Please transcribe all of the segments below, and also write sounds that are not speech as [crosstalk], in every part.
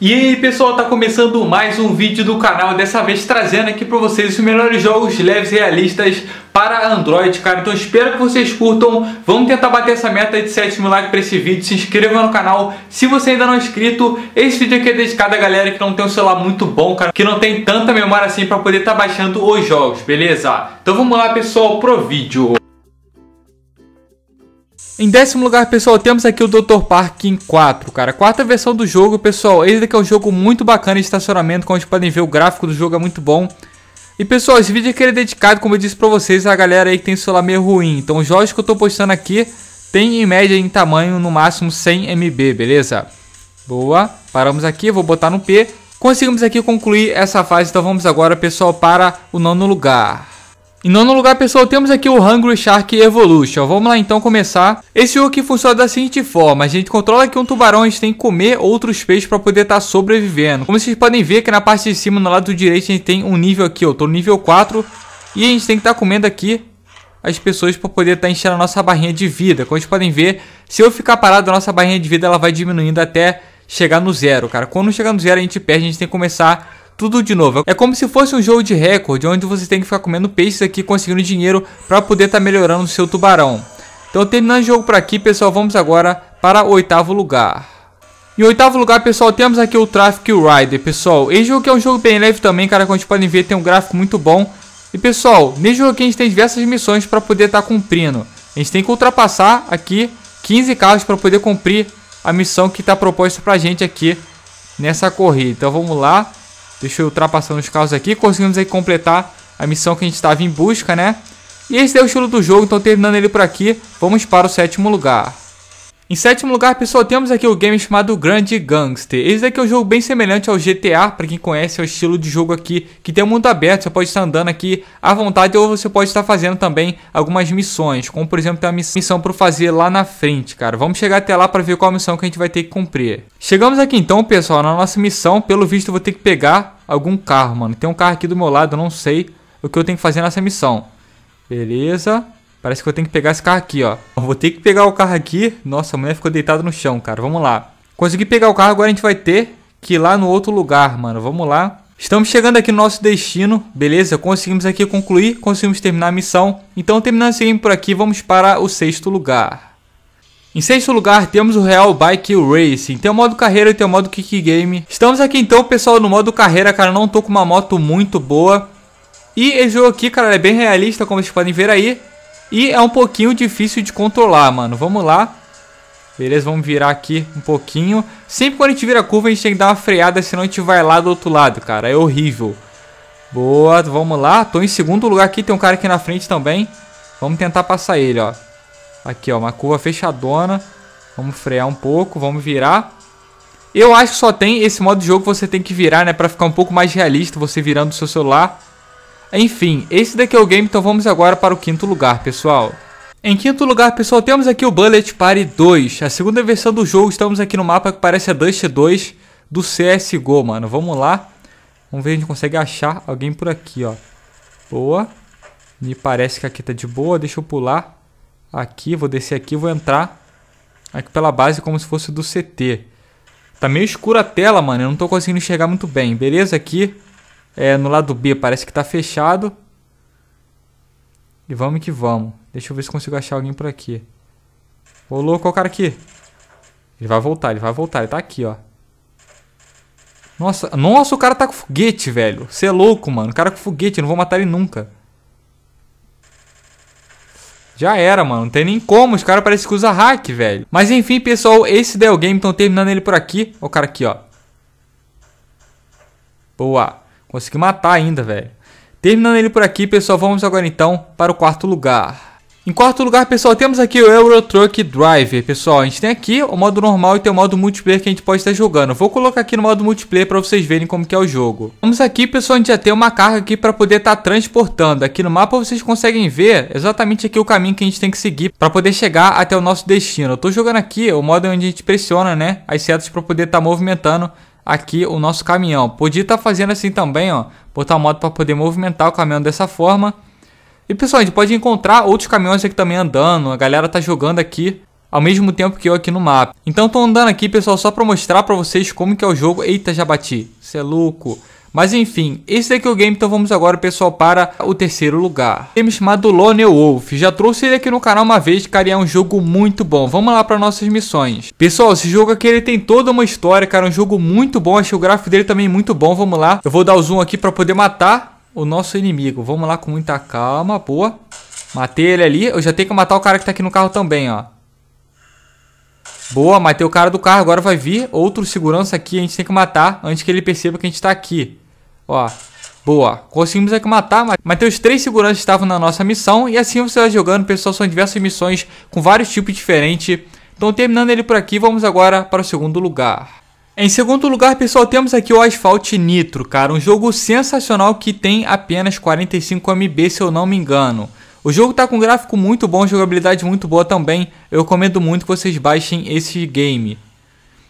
E aí pessoal, tá começando mais um vídeo do canal, dessa vez trazendo aqui para vocês os melhores jogos leves e realistas para Android, cara. Então espero que vocês curtam. Vamos tentar bater essa meta de 7 mil likes para esse vídeo. Se inscreva no canal se você ainda não é inscrito. Esse vídeo aqui é dedicado a galera que não tem um celular muito bom, cara, que não tem tanta memória assim para poder estar tá baixando os jogos, beleza? Então vamos lá, pessoal, pro vídeo. Em décimo lugar, pessoal, temos aqui o Dr. Parking 4, cara. Quarta versão do jogo, pessoal. Ele que é um jogo muito bacana de estacionamento, como vocês podem ver, o gráfico do jogo é muito bom. E pessoal, esse vídeo aqui é dedicado, como eu disse pra vocês, a galera aí que tem celular meio ruim. Então os jogos que eu tô postando aqui tem em média em tamanho no máximo 100 MB, beleza? Boa, paramos aqui, vou botar no P. Conseguimos aqui concluir essa fase, então vamos agora pessoal para o nono lugar. Em nono lugar, pessoal, temos aqui o Hungry Shark Evolution. Vamos lá então começar. Esse jogo aqui funciona da seguinte forma: a gente controla aqui um tubarão, a gente tem que comer outros peixes para poder estar tá sobrevivendo. Como vocês podem ver aqui na parte de cima, no lado direito, a gente tem um nível aqui, eu tô no nível 4. E a gente tem que estar tá comendo aqui as pessoas para poder estar tá enchendo a nossa barrinha de vida. Como vocês podem ver, se eu ficar parado, a nossa barrinha de vida ela vai diminuindo até chegar no zero, cara. Quando chegar no zero, a gente perde, a gente tem que começar tudo de novo. É como se fosse um jogo de recorde, onde você tem que ficar comendo peixes aqui, conseguindo dinheiro para poder estar tá melhorando o seu tubarão. Então terminando o jogo por aqui, pessoal, vamos agora para o oitavo lugar. Em oitavo lugar, pessoal, temos aqui o Traffic Rider, pessoal. Esse jogo é um jogo bem leve também, cara, como vocês podem ver, tem um gráfico muito bom. E, pessoal, nesse jogo aqui a gente tem diversas missões para poder estar tá cumprindo. A gente tem que ultrapassar aqui 15 carros para poder cumprir a missão que está proposta para a gente aqui nessa corrida. Então, vamos lá. Deixou ultrapassando os carros aqui. Conseguimos aí completar a missão que a gente estava em busca, né? E esse é o estilo do jogo, então terminando ele por aqui, vamos para o sétimo lugar. Em sétimo lugar, pessoal, temos aqui o game chamado Grand Gangster. Esse daqui é um jogo bem semelhante ao GTA, para quem conhece, é o estilo de jogo aqui que tem um mundo aberto, você pode estar andando aqui à vontade ou você pode estar fazendo também algumas missões, como por exemplo tem uma missão para fazer lá na frente, cara. Vamos chegar até lá para ver qual missão que a gente vai ter que cumprir. Chegamos aqui então, pessoal, na nossa missão, pelo visto eu vou ter que pegar algum carro, mano. Tem um carro aqui do meu lado, eu não sei o que eu tenho que fazer nessa missão. Beleza. Parece que eu tenho que pegar esse carro aqui, ó. Vou ter que pegar o carro aqui. Nossa, a mulher ficou deitada no chão, cara. Vamos lá. Consegui pegar o carro, agora a gente vai ter que ir lá no outro lugar, mano. Vamos lá. Estamos chegando aqui no nosso destino, beleza? Conseguimos aqui concluir, conseguimos terminar a missão. Então, terminando esse game por aqui, vamos para o sexto lugar. Em sexto lugar, temos o Real Bike Racing. Tem o modo carreira e tem o modo kick game. Estamos aqui então, pessoal, no modo carreira, cara. Não tô com uma moto muito boa. E esse jogo aqui, cara, é bem realista, como vocês podem ver aí. E é um pouquinho difícil de controlar, mano. Vamos lá. Beleza, vamos virar aqui um pouquinho. Sempre quando a gente vira a curva, a gente tem que dar uma freada, senão a gente vai lá do outro lado, cara. É horrível. Boa, vamos lá. Tô em segundo lugar aqui, tem um cara aqui na frente também. Vamos tentar passar ele, ó. Aqui, ó, uma curva fechadona. Vamos frear um pouco, vamos virar. Eu acho que só tem esse modo de jogo que você tem que virar, né? Pra ficar um pouco mais realista, você virando o seu celular. Enfim, esse daqui é o game, então vamos agora para o quinto lugar, pessoal. Em quinto lugar, pessoal, temos aqui o Bullet Party 2, a segunda versão do jogo. Estamos aqui no mapa que parece a Dust 2 do CSGO, mano. Vamos lá. Vamos ver se a gente consegue achar alguém por aqui, ó. Boa. Me parece que aqui tá de boa. Deixa eu pular aqui. Vou descer aqui. Vou entrar aqui pela base como se fosse do CT. Tá meio escuro a tela, mano. Eu não tô conseguindo enxergar muito bem. Beleza aqui. É, no lado B parece que tá fechado. E vamos que vamos. Deixa eu ver se consigo achar alguém por aqui. Ô, louco, o cara aqui. Ele vai voltar, ele vai voltar. Ele tá aqui, ó. Nossa, nossa, o cara tá com foguete, velho. Você é louco, mano. O cara com foguete, eu não vou matar ele nunca. Já era, mano. Não tem nem como. Os caras parecem que usam hack, velho. Mas enfim, pessoal. Esse daí é o game. tão terminando ele por aqui. Ó o cara aqui, ó. Boa. Consegui matar ainda, velho. Terminando ele por aqui, pessoal, vamos agora então para o quarto lugar. Em quarto lugar, pessoal, temos aqui o Euro Truck Driver. Pessoal, a gente tem aqui o modo normal e tem o modo multiplayer que a gente pode estar jogando. Vou colocar aqui no modo multiplayer para vocês verem como que é o jogo. Vamos aqui, pessoal, a gente já tem uma carga aqui para poder estar tá transportando. Aqui no mapa vocês conseguem ver exatamente aqui o caminho que a gente tem que seguir para poder chegar até o nosso destino. Eu estou jogando aqui o modo onde a gente pressiona, né, as setas para poder estar tá movimentando aqui o nosso caminhão. Podia estar tá fazendo assim também, ó. Botar o modo para poder movimentar o caminhão dessa forma. E pessoal, a gente pode encontrar outros caminhões aqui também andando. A galera tá jogando aqui ao mesmo tempo que eu aqui no mapa. Então tô andando aqui, pessoal, só para mostrar para vocês como que é o jogo. Eita, já bati. Você é louco. Mas enfim, esse daqui é o game, então vamos agora, pessoal, para o terceiro lugar. Game chamado Lone Wolf. Já trouxe ele aqui no canal uma vez, cara, é um jogo muito bom. Vamos lá para nossas missões. Pessoal, esse jogo aqui ele tem toda uma história, cara, é um jogo muito bom. Achei o gráfico dele também é muito bom. Vamos lá. Eu vou dar o zoom aqui para poder matar o nosso inimigo. Vamos lá com muita calma, boa. Matei ele ali. Eu já tenho que matar o cara que tá aqui no carro também, ó. Boa, matei o cara do carro. Agora vai vir outro segurança aqui. A gente tem que matar antes que ele perceba que a gente tá aqui. Ó, boa. Conseguimos aqui matar. Matei os três seguranças que estavam na nossa missão. E assim você vai jogando, pessoal. São diversas missões com vários tipos diferentes. Então, terminando ele por aqui, vamos agora para o segundo lugar. Em segundo lugar, pessoal, temos aqui o Asphalt Nitro, cara. Um jogo sensacional que tem apenas 45 MB, se eu não me engano. O jogo está com gráfico muito bom, jogabilidade muito boa também. Eu recomendo muito que vocês baixem esse game.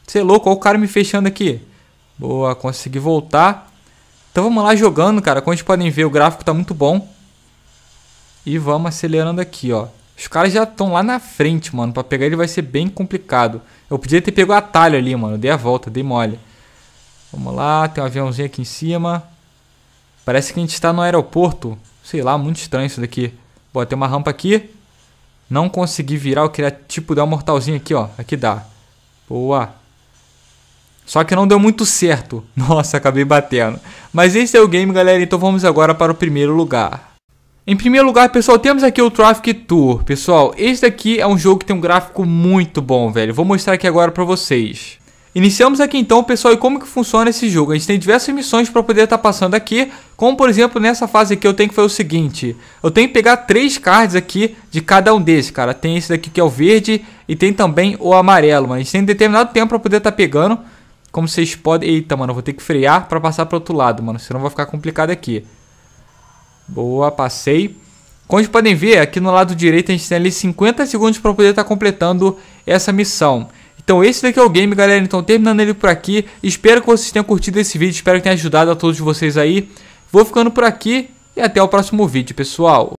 Você é louco, olha o cara me fechando aqui. Boa, consegui voltar. Então vamos lá jogando, cara. Como vocês podem ver, o gráfico está muito bom. E vamos acelerando aqui, ó. Os caras já estão lá na frente, mano. Pra pegar ele vai ser bem complicado. Eu podia ter pego o atalho ali, mano. dei a volta, dei mole. Vamos lá, tem um aviãozinho aqui em cima. Parece que a gente está no aeroporto. Sei lá, muito estranho isso daqui. Pô, tem uma rampa aqui. Não consegui virar, eu queria tipo dar um mortalzinho aqui, ó. Aqui dá. Boa. Só que não deu muito certo. [laughs] Nossa, acabei batendo. Mas esse é o game, galera. Então vamos agora para o primeiro lugar. Em primeiro lugar, pessoal, temos aqui o Traffic Tour. Pessoal, Esse daqui é um jogo que tem um gráfico muito bom, velho. Vou mostrar aqui agora pra vocês. Iniciamos aqui então, pessoal, e como que funciona esse jogo. A gente tem diversas missões para poder estar tá passando aqui, como por exemplo nessa fase aqui eu tenho que fazer o seguinte. Eu tenho que pegar três cards aqui de cada um desses, cara. Tem esse daqui que é o verde e tem também o amarelo, Mas A gente tem determinado tempo para poder estar tá pegando. Como vocês podem... Eita, mano, eu vou ter que frear para passar para outro lado, mano. Senão vai ficar complicado aqui. Boa, passei. Como vocês podem ver, aqui no lado direito a gente tem ali 50 segundos para poder estar tá completando essa missão. Então esse daqui é o game, galera. Então terminando ele por aqui. Espero que vocês tenham curtido esse vídeo. Espero que tenha ajudado a todos vocês aí. Vou ficando por aqui e até o próximo vídeo, pessoal.